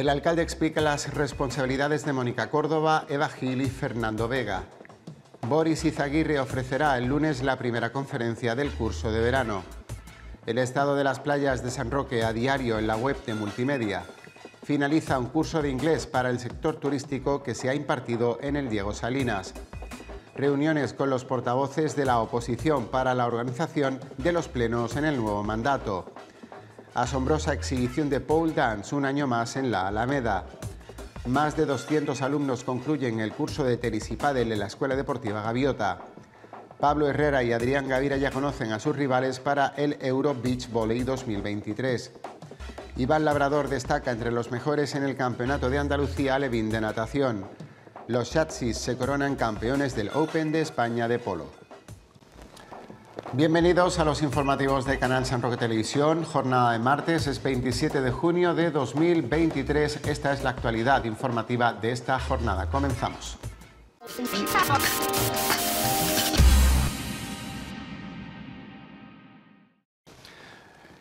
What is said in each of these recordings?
El alcalde explica las responsabilidades de Mónica Córdoba, Eva Gil y Fernando Vega. Boris Izaguirre ofrecerá el lunes la primera conferencia del curso de verano. El estado de las playas de San Roque a diario en la web de Multimedia. Finaliza un curso de inglés para el sector turístico que se ha impartido en el Diego Salinas. Reuniones con los portavoces de la oposición para la organización de los plenos en el nuevo mandato asombrosa exhibición de pole dance un año más en la Alameda. Más de 200 alumnos concluyen el curso de tenis y pádel en la Escuela Deportiva Gaviota. Pablo Herrera y Adrián Gavira ya conocen a sus rivales para el Euro Beach Volley 2023. Iván Labrador destaca entre los mejores en el Campeonato de Andalucía Alevín de Natación. Los Chatsis se coronan campeones del Open de España de Polo. Bienvenidos a los informativos de Canal San Roque Televisión. Jornada de martes es 27 de junio de 2023. Esta es la actualidad informativa de esta jornada. Comenzamos.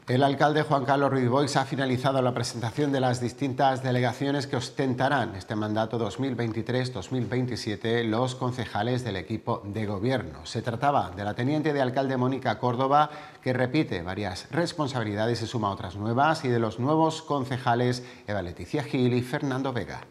El alcalde Juan Carlos Ruiz Boix ha finalizado la presentación de las distintas delegaciones que ostentarán este mandato 2023-2027 los concejales del equipo de gobierno. Se trataba de la teniente de alcalde Mónica Córdoba, que repite varias responsabilidades y suma otras nuevas, y de los nuevos concejales Eva Leticia Gil y Fernando Vega.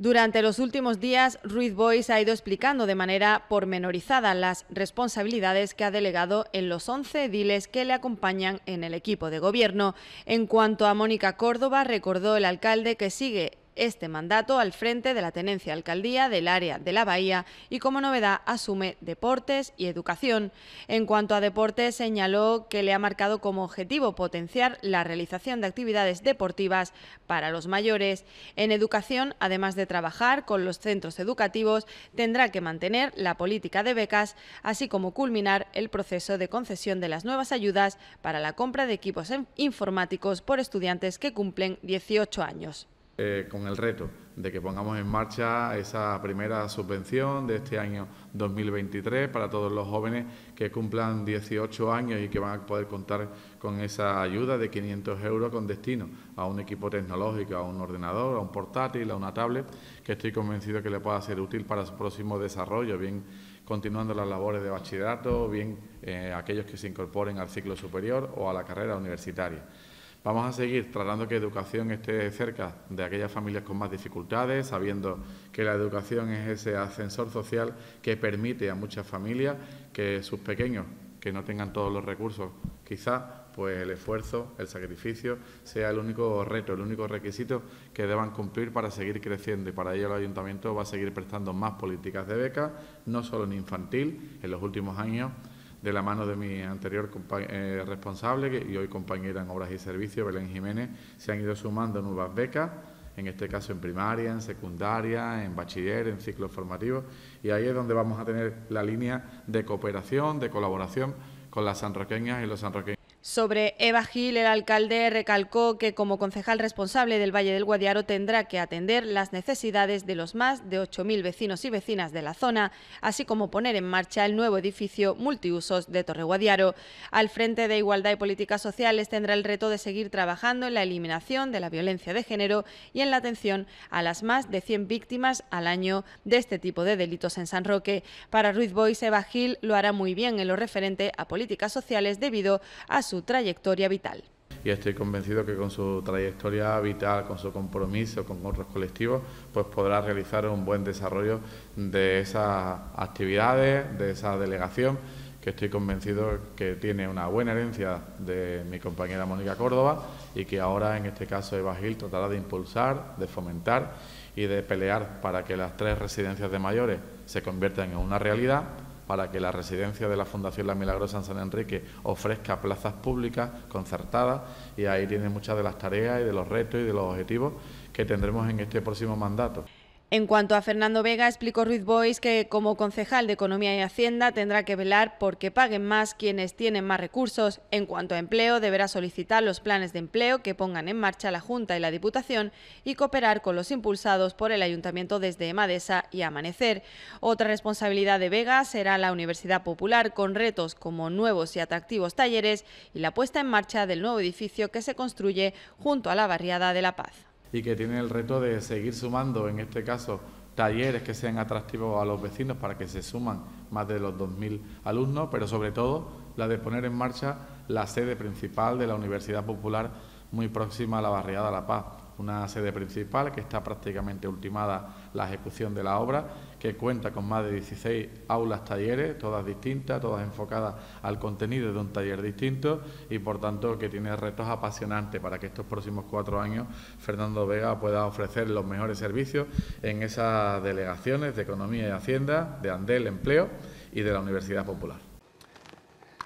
Durante los últimos días, Ruiz Boyce ha ido explicando de manera pormenorizada las responsabilidades que ha delegado en los 11 ediles que le acompañan en el equipo de gobierno. En cuanto a Mónica Córdoba, recordó el alcalde que sigue este mandato al frente de la Tenencia Alcaldía del área de la Bahía y como novedad asume deportes y educación. En cuanto a deportes, señaló que le ha marcado como objetivo potenciar la realización de actividades deportivas para los mayores. En educación, además de trabajar con los centros educativos, tendrá que mantener la política de becas, así como culminar el proceso de concesión de las nuevas ayudas para la compra de equipos informáticos por estudiantes que cumplen 18 años. Eh, con el reto de que pongamos en marcha esa primera subvención de este año 2023 para todos los jóvenes que cumplan 18 años y que van a poder contar con esa ayuda de 500 euros con destino a un equipo tecnológico, a un ordenador, a un portátil, a una tablet, que estoy convencido que le pueda ser útil para su próximo desarrollo, bien continuando las labores de bachillerato, bien eh, aquellos que se incorporen al ciclo superior o a la carrera universitaria. Vamos a seguir tratando que educación esté cerca de aquellas familias con más dificultades, sabiendo que la educación es ese ascensor social que permite a muchas familias que sus pequeños, que no tengan todos los recursos, quizá pues el esfuerzo, el sacrificio sea el único reto, el único requisito que deban cumplir para seguir creciendo y para ello el ayuntamiento va a seguir prestando más políticas de beca, no solo en infantil, en los últimos años de la mano de mi anterior eh, responsable y hoy compañera en Obras y Servicios, Belén Jiménez, se han ido sumando nuevas becas, en este caso en primaria, en secundaria, en bachiller, en ciclo formativo, y ahí es donde vamos a tener la línea de cooperación, de colaboración con las sanroqueñas y los sanroqueños. Sobre Eva Gil, el alcalde recalcó que como concejal responsable del Valle del Guadiaro tendrá que atender las necesidades de los más de 8.000 vecinos y vecinas de la zona, así como poner en marcha el nuevo edificio multiusos de Torre Guadiaro. Al frente de Igualdad y Políticas Sociales tendrá el reto de seguir trabajando en la eliminación de la violencia de género y en la atención a las más de 100 víctimas al año de este tipo de delitos en San Roque. Para Ruiz Boyce Eva Gil lo hará muy bien en lo referente a políticas sociales debido a su su trayectoria vital. Y estoy convencido que con su trayectoria vital, con su compromiso con otros colectivos, pues podrá realizar un buen desarrollo de esas actividades, de esa delegación que estoy convencido que tiene una buena herencia de mi compañera Mónica Córdoba y que ahora, en este caso, Eva Gil tratará de impulsar, de fomentar y de pelear para que las tres residencias de mayores se conviertan en una realidad para que la residencia de la Fundación La Milagrosa en San Enrique ofrezca plazas públicas concertadas y ahí tiene muchas de las tareas y de los retos y de los objetivos que tendremos en este próximo mandato. En cuanto a Fernando Vega, explicó Ruiz Bois que como concejal de Economía y Hacienda tendrá que velar porque paguen más quienes tienen más recursos. En cuanto a empleo, deberá solicitar los planes de empleo que pongan en marcha la Junta y la Diputación y cooperar con los impulsados por el Ayuntamiento desde Madesa y Amanecer. Otra responsabilidad de Vega será la Universidad Popular con retos como nuevos y atractivos talleres y la puesta en marcha del nuevo edificio que se construye junto a la barriada de La Paz y que tiene el reto de seguir sumando, en este caso, talleres que sean atractivos a los vecinos para que se suman más de los 2.000 alumnos, pero sobre todo la de poner en marcha la sede principal de la Universidad Popular muy próxima a la Barriada La Paz una sede principal que está prácticamente ultimada la ejecución de la obra, que cuenta con más de 16 aulas talleres, todas distintas, todas enfocadas al contenido de un taller distinto y por tanto que tiene retos apasionantes para que estos próximos cuatro años Fernando Vega pueda ofrecer los mejores servicios en esas delegaciones de Economía y Hacienda, de Andel Empleo y de la Universidad Popular.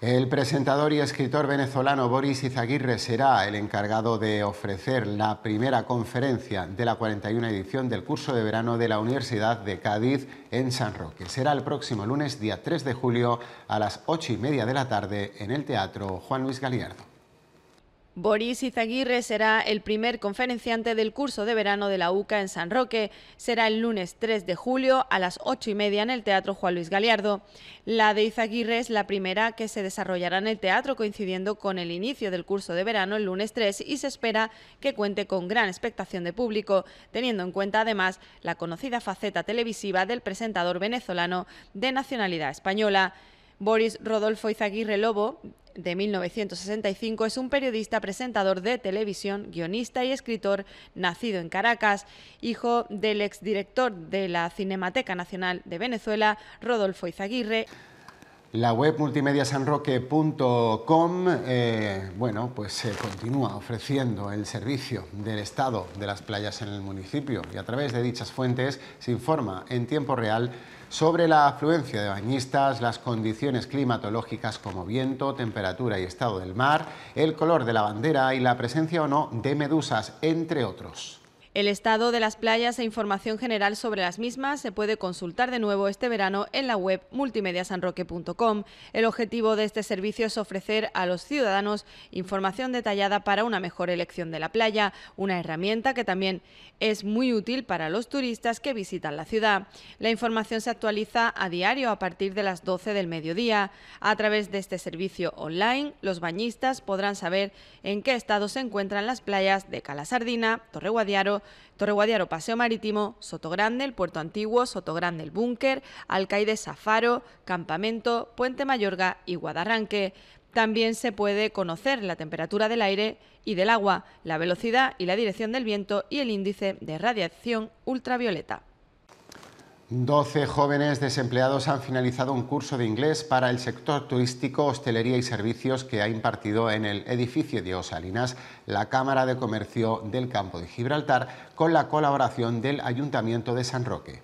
El presentador y escritor venezolano Boris Izaguirre será el encargado de ofrecer la primera conferencia de la 41 edición del curso de verano de la Universidad de Cádiz en San Roque. Será el próximo lunes, día 3 de julio, a las 8 y media de la tarde, en el Teatro Juan Luis Galiardo. Boris Izaguirre será el primer conferenciante del curso de verano de la UCA en San Roque. Será el lunes 3 de julio a las 8 y media en el Teatro Juan Luis Galiardo. La de Izaguirre es la primera que se desarrollará en el teatro coincidiendo con el inicio del curso de verano el lunes 3 y se espera que cuente con gran expectación de público, teniendo en cuenta además la conocida faceta televisiva del presentador venezolano de nacionalidad española. Boris Rodolfo Izaguirre Lobo, de 1965, es un periodista, presentador de televisión, guionista y escritor, nacido en Caracas, hijo del exdirector de la Cinemateca Nacional de Venezuela, Rodolfo Izaguirre. La web multimediasanroque.com eh, bueno, pues se eh, continúa ofreciendo el servicio del estado de las playas en el municipio y a través de dichas fuentes se informa en tiempo real sobre la afluencia de bañistas, las condiciones climatológicas como viento, temperatura y estado del mar, el color de la bandera y la presencia o no de medusas, entre otros. El estado de las playas e información general sobre las mismas se puede consultar de nuevo este verano en la web multimediasanroque.com. El objetivo de este servicio es ofrecer a los ciudadanos información detallada para una mejor elección de la playa, una herramienta que también es muy útil para los turistas que visitan la ciudad. La información se actualiza a diario a partir de las 12 del mediodía. A través de este servicio online, los bañistas podrán saber en qué estado se encuentran las playas de Calasardina, Sardina, Torre Guadiaro, Torre Guadiaro, Paseo Marítimo, Sotogrande, el Puerto Antiguo, Sotogrande, el Búnker, Alcaide Safaro, Campamento, Puente Mayorga y Guadarranque. También se puede conocer la temperatura del aire y del agua, la velocidad y la dirección del viento y el índice de radiación ultravioleta. 12 jóvenes desempleados han finalizado un curso de inglés para el sector turístico, hostelería y servicios que ha impartido en el edificio de Osalinas la Cámara de Comercio del Campo de Gibraltar con la colaboración del Ayuntamiento de San Roque.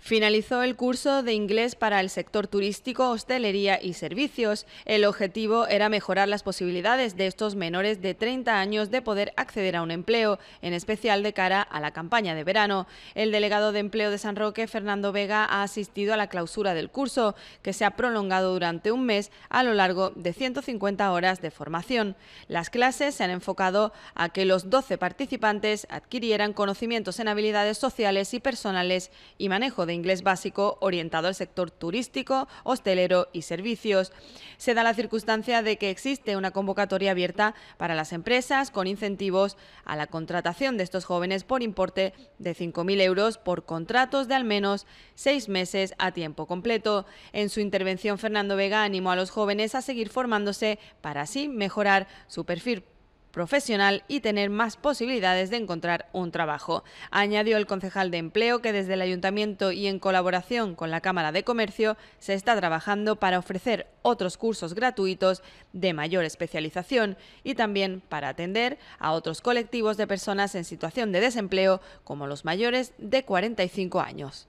Finalizó el curso de inglés para el sector turístico, hostelería y servicios. El objetivo era mejorar las posibilidades de estos menores de 30 años de poder acceder a un empleo, en especial de cara a la campaña de verano. El delegado de empleo de San Roque, Fernando Vega, ha asistido a la clausura del curso, que se ha prolongado durante un mes a lo largo de 150 horas de formación. Las clases se han enfocado a que los 12 participantes adquirieran conocimientos en habilidades sociales y personales y manejo de inglés básico orientado al sector turístico, hostelero y servicios. Se da la circunstancia de que existe una convocatoria abierta para las empresas con incentivos a la contratación de estos jóvenes por importe de 5.000 euros por contratos de al menos seis meses a tiempo completo. En su intervención, Fernando Vega animó a los jóvenes a seguir formándose para así mejorar su perfil profesional y tener más posibilidades de encontrar un trabajo. Añadió el concejal de empleo que desde el ayuntamiento y en colaboración con la Cámara de Comercio se está trabajando para ofrecer otros cursos gratuitos de mayor especialización y también para atender a otros colectivos de personas en situación de desempleo como los mayores de 45 años.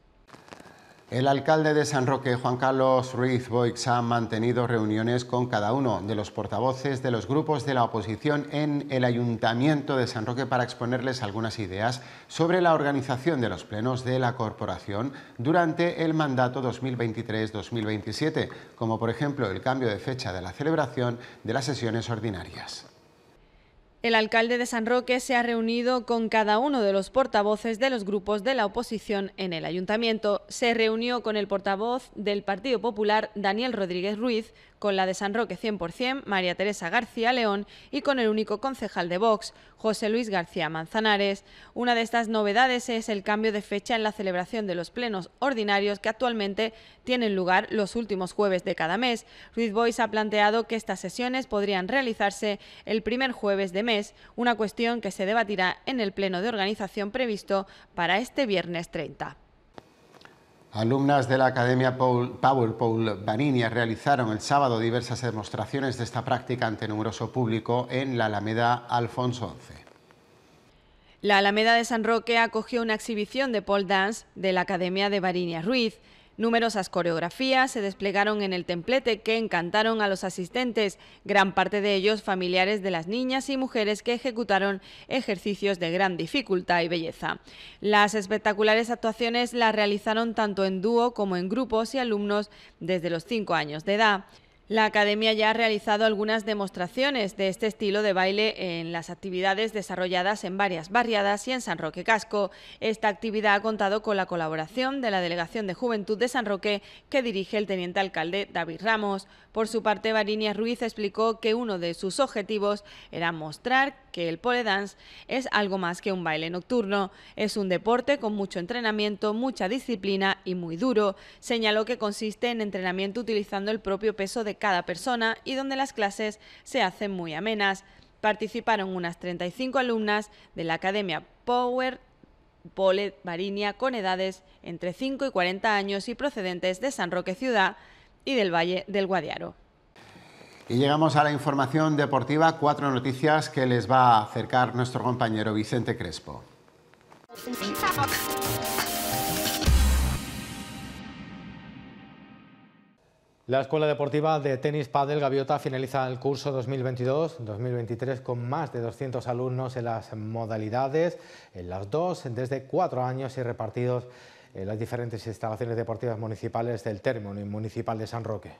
El alcalde de San Roque, Juan Carlos Ruiz Boix, ha mantenido reuniones con cada uno de los portavoces de los grupos de la oposición en el Ayuntamiento de San Roque para exponerles algunas ideas sobre la organización de los plenos de la corporación durante el mandato 2023-2027, como por ejemplo el cambio de fecha de la celebración de las sesiones ordinarias. El alcalde de San Roque se ha reunido con cada uno de los portavoces de los grupos de la oposición en el ayuntamiento. Se reunió con el portavoz del Partido Popular, Daniel Rodríguez Ruiz, con la de San Roque 100%, María Teresa García León, y con el único concejal de Vox, José Luis García Manzanares. Una de estas novedades es el cambio de fecha en la celebración de los plenos ordinarios que actualmente tienen lugar los últimos jueves de cada mes. Ruiz Boys ha planteado que estas sesiones podrían realizarse el primer jueves de mes, una cuestión que se debatirá en el pleno de organización previsto para este viernes 30. Alumnas de la Academia Paul, Paul Barinia realizaron el sábado diversas demostraciones de esta práctica ante numeroso público en la Alameda Alfonso XI. La Alameda de San Roque acogió una exhibición de Paul dance de la Academia de Barinia Ruiz, Numerosas coreografías se desplegaron en el templete que encantaron a los asistentes, gran parte de ellos familiares de las niñas y mujeres que ejecutaron ejercicios de gran dificultad y belleza. Las espectaculares actuaciones las realizaron tanto en dúo como en grupos y alumnos desde los 5 años de edad. La academia ya ha realizado algunas demostraciones de este estilo de baile en las actividades desarrolladas en varias barriadas y en San Roque Casco. Esta actividad ha contado con la colaboración de la Delegación de Juventud de San Roque que dirige el teniente alcalde David Ramos. Por su parte, Varinia Ruiz explicó que uno de sus objetivos era mostrar que el pole dance es algo más que un baile nocturno, es un deporte con mucho entrenamiento, mucha disciplina y muy duro. Señaló que consiste en entrenamiento utilizando el propio peso de cada persona y donde las clases se hacen muy amenas. Participaron unas 35 alumnas de la Academia Power Pole Varinia con edades entre 5 y 40 años y procedentes de San Roque Ciudad, y del Valle del Guadiaro. Y llegamos a la información deportiva, cuatro noticias que les va a acercar nuestro compañero Vicente Crespo. La Escuela Deportiva de Tenis Padel Gaviota finaliza el curso 2022-2023 con más de 200 alumnos en las modalidades, en las dos, desde cuatro años y repartidos eh, las diferentes instalaciones deportivas municipales del término municipal de San Roque.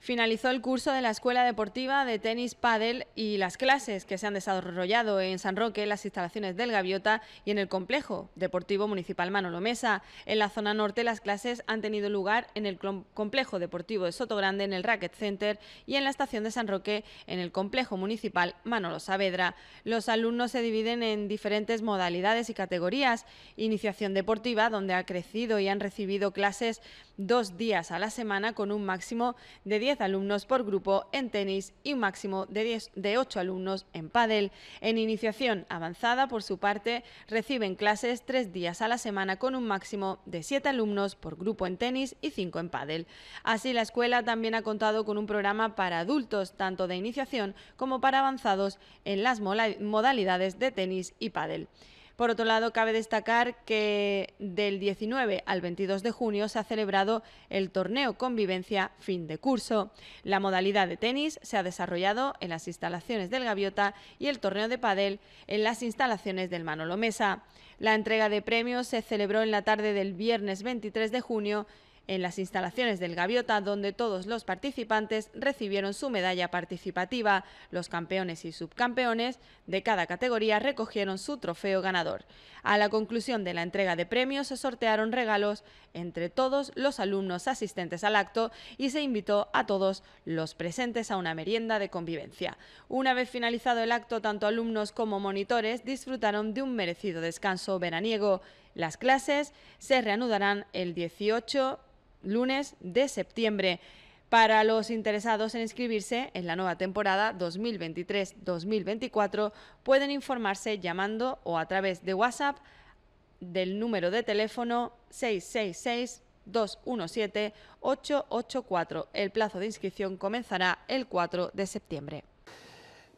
Finalizó el curso de la Escuela Deportiva de Tenis Padel y las clases que se han desarrollado en San Roque, las instalaciones del Gaviota y en el complejo deportivo municipal Manolo Mesa. En la zona norte las clases han tenido lugar en el complejo deportivo de Sotogrande, en el Racket Center y en la estación de San Roque, en el complejo municipal Manolo Saavedra. Los alumnos se dividen en diferentes modalidades y categorías. Iniciación deportiva, donde ha crecido y han recibido clases dos días a la semana con un máximo de 10 10 alumnos por grupo en tenis y un máximo de, 10, 8 alumnos en pádel. En iniciación avanzada, por su parte, reciben clases tres días a la semana con un máximo de 7 alumnos por grupo en tenis y 5 en pádel. Así, la escuela también ha contado con un programa para adultos, tanto de iniciación como para avanzados en las modalidades de tenis y pádel. Por otro lado, cabe destacar que del 19 al 22 de junio se ha celebrado el torneo Convivencia Fin de Curso. La modalidad de tenis se ha desarrollado en las instalaciones del Gaviota y el torneo de padel en las instalaciones del Manolo Mesa. La entrega de premios se celebró en la tarde del viernes 23 de junio en las instalaciones del Gaviota, donde todos los participantes recibieron su medalla participativa. Los campeones y subcampeones de cada categoría recogieron su trofeo ganador. A la conclusión de la entrega de premios se sortearon regalos entre todos los alumnos asistentes al acto y se invitó a todos los presentes a una merienda de convivencia. Una vez finalizado el acto, tanto alumnos como monitores disfrutaron de un merecido descanso veraniego. Las clases se reanudarán el 18 lunes de septiembre. Para los interesados en inscribirse en la nueva temporada 2023-2024 pueden informarse llamando o a través de WhatsApp del número de teléfono 666 217 884. El plazo de inscripción comenzará el 4 de septiembre.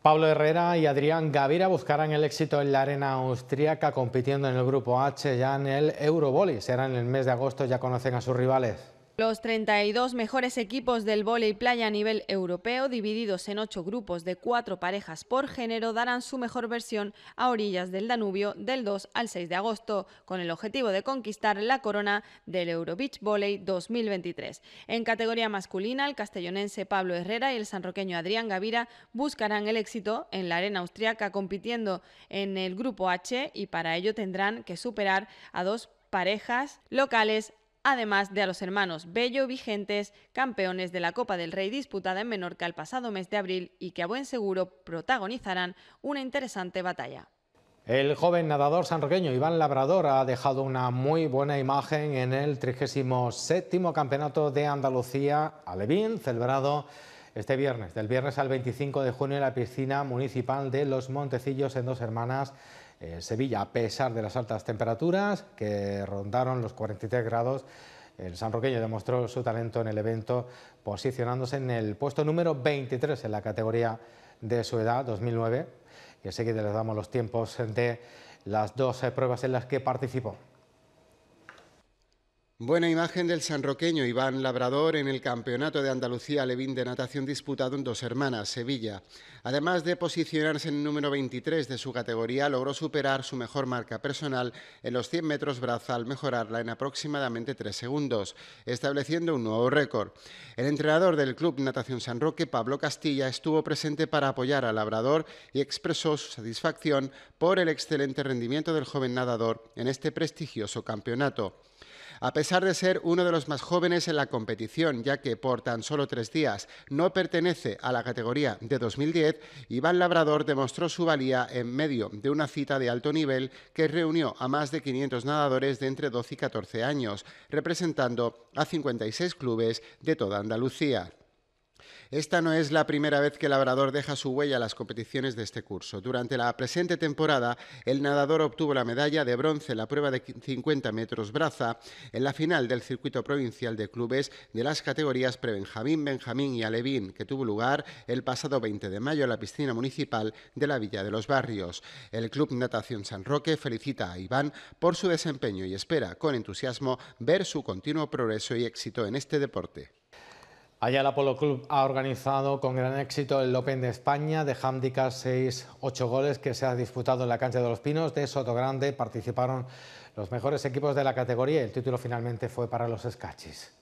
Pablo Herrera y Adrián Gavira buscarán el éxito en la arena austríaca compitiendo en el grupo H ya en el Euroboli. Será en el mes de agosto, ya conocen a sus rivales. Los 32 mejores equipos del vóley playa a nivel europeo, divididos en ocho grupos de cuatro parejas por género, darán su mejor versión a orillas del Danubio del 2 al 6 de agosto, con el objetivo de conquistar la corona del Euro Beach Volley 2023. En categoría masculina, el castellonense Pablo Herrera y el sanroqueño Adrián Gavira buscarán el éxito en la arena austriaca compitiendo en el grupo H y para ello tendrán que superar a dos parejas locales además de a los hermanos Bello vigentes, campeones de la Copa del Rey disputada en Menorca el pasado mes de abril y que a buen seguro protagonizarán una interesante batalla. El joven nadador sanroqueño Iván Labrador ha dejado una muy buena imagen en el 37 Campeonato de Andalucía Alevín, celebrado este viernes, del viernes al 25 de junio, en la piscina municipal de Los Montecillos en Dos Hermanas, eh, Sevilla. A pesar de las altas temperaturas que rondaron los 43 grados, el San Roqueño demostró su talento en el evento, posicionándose en el puesto número 23 en la categoría de su edad, 2009. Y enseguida les damos los tiempos de las dos eh, pruebas en las que participó. Buena imagen del sanroqueño Iván Labrador en el Campeonato de Andalucía Levín de Natación disputado en Dos Hermanas, Sevilla. Además de posicionarse en el número 23 de su categoría, logró superar su mejor marca personal en los 100 metros braza al mejorarla en aproximadamente 3 segundos, estableciendo un nuevo récord. El entrenador del Club Natación San Roque, Pablo Castilla, estuvo presente para apoyar a Labrador y expresó su satisfacción por el excelente rendimiento del joven nadador en este prestigioso campeonato. A pesar de ser uno de los más jóvenes en la competición, ya que por tan solo tres días no pertenece a la categoría de 2010, Iván Labrador demostró su valía en medio de una cita de alto nivel que reunió a más de 500 nadadores de entre 12 y 14 años, representando a 56 clubes de toda Andalucía. Esta no es la primera vez que el Labrador deja su huella a las competiciones de este curso. Durante la presente temporada, el nadador obtuvo la medalla de bronce en la prueba de 50 metros braza en la final del circuito provincial de clubes de las categorías prebenjamín, benjamín y alevín, que tuvo lugar el pasado 20 de mayo en la piscina municipal de la Villa de los Barrios. El Club Natación San Roque felicita a Iván por su desempeño y espera con entusiasmo ver su continuo progreso y éxito en este deporte. Allá el Apolo Club ha organizado con gran éxito el Open de España de handicap 6-8 goles que se ha disputado en la cancha de Los Pinos de Soto Grande Participaron los mejores equipos de la categoría y el título finalmente fue para los Escachis.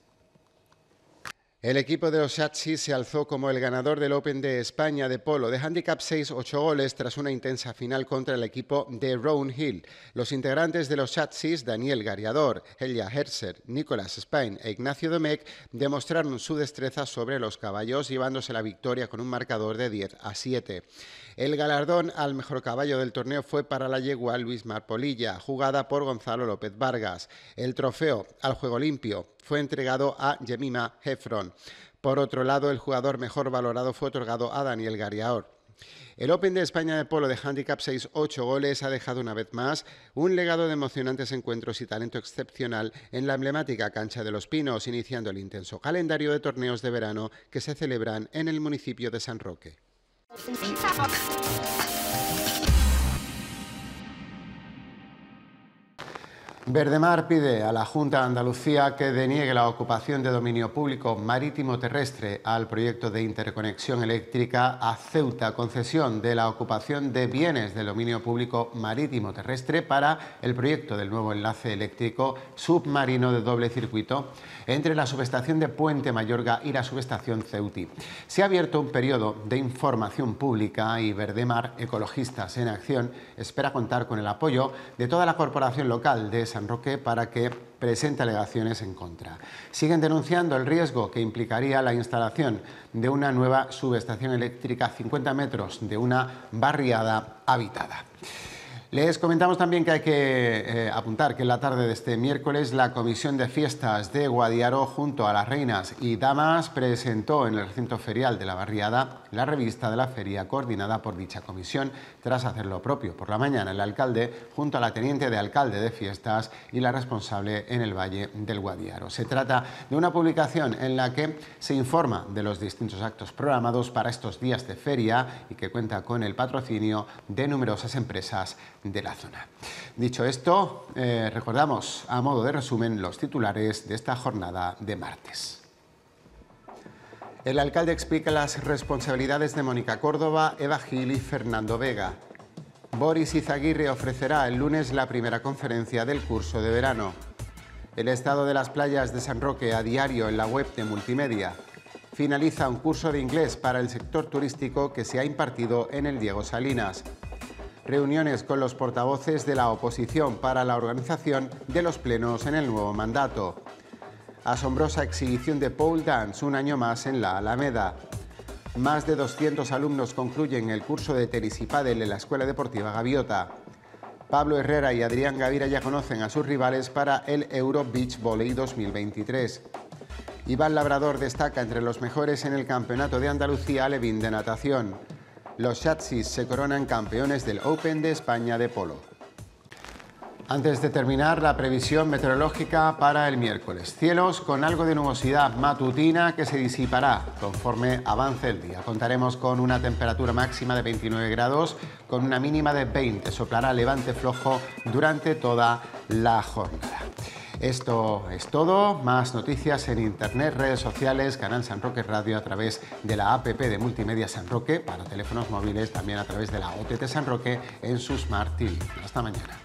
El equipo de los Chatsis se alzó como el ganador del Open de España de polo de handicap 6-8 goles tras una intensa final contra el equipo de Round Hill. Los integrantes de los Chatsis, Daniel Gariador, Elia Herzer, Nicolás Spain e Ignacio Domecq, demostraron su destreza sobre los caballos llevándose la victoria con un marcador de 10 a 7. El galardón al mejor caballo del torneo fue para la yegua Luis Marpolilla, jugada por Gonzalo López Vargas. El trofeo al juego limpio fue entregado a Jemima Hefron. Por otro lado, el jugador mejor valorado fue otorgado a Daniel Gariaor. El Open de España de Polo de Handicap 6-8 goles ha dejado una vez más un legado de emocionantes encuentros y talento excepcional en la emblemática cancha de Los Pinos, iniciando el intenso calendario de torneos de verano que se celebran en el municipio de San Roque. Verdemar pide a la Junta de Andalucía que deniegue la ocupación de dominio público marítimo terrestre al proyecto de interconexión eléctrica a Ceuta, concesión de la ocupación de bienes del dominio público marítimo terrestre para el proyecto del nuevo enlace eléctrico submarino de doble circuito entre la subestación de Puente Mayorga y la subestación Ceuti. Se ha abierto un periodo de información pública y Verdemar Ecologistas en Acción espera contar con el apoyo de toda la corporación local de esa Roque para que presente alegaciones en contra. Siguen denunciando el riesgo que implicaría la instalación de una nueva subestación eléctrica a 50 metros de una barriada habitada. Les comentamos también que hay que eh, apuntar que en la tarde de este miércoles la Comisión de Fiestas de Guadiaro junto a las reinas y damas presentó en el recinto ferial de la barriada la revista de la feria coordinada por dicha comisión tras hacer lo propio por la mañana el alcalde junto a la teniente de alcalde de fiestas y la responsable en el Valle del Guadiaro. Se trata de una publicación en la que se informa de los distintos actos programados para estos días de feria y que cuenta con el patrocinio de numerosas empresas de la zona. Dicho esto, eh, recordamos a modo de resumen los titulares de esta jornada de martes. El alcalde explica las responsabilidades de Mónica Córdoba, Eva Gil y Fernando Vega. Boris Izaguirre ofrecerá el lunes la primera conferencia del curso de verano. El estado de las playas de San Roque a diario en la web de Multimedia. Finaliza un curso de inglés para el sector turístico que se ha impartido en el Diego Salinas reuniones con los portavoces de la oposición para la organización de los plenos en el nuevo mandato. Asombrosa exhibición de pole dance un año más en la Alameda. Más de 200 alumnos concluyen el curso de tenis y pádel en la Escuela Deportiva Gaviota. Pablo Herrera y Adrián Gavira ya conocen a sus rivales para el Euro Beach Volley 2023. Iván Labrador destaca entre los mejores en el Campeonato de Andalucía Alevín de Natación los chatsis se coronan campeones del Open de España de polo. Antes de terminar, la previsión meteorológica para el miércoles. Cielos con algo de nubosidad matutina que se disipará conforme avance el día. Contaremos con una temperatura máxima de 29 grados, con una mínima de 20. Soplará levante flojo durante toda la jornada. Esto es todo. Más noticias en internet, redes sociales, canal San Roque Radio a través de la app de Multimedia San Roque para teléfonos móviles, también a través de la OTT San Roque en su Smart TV. Hasta mañana.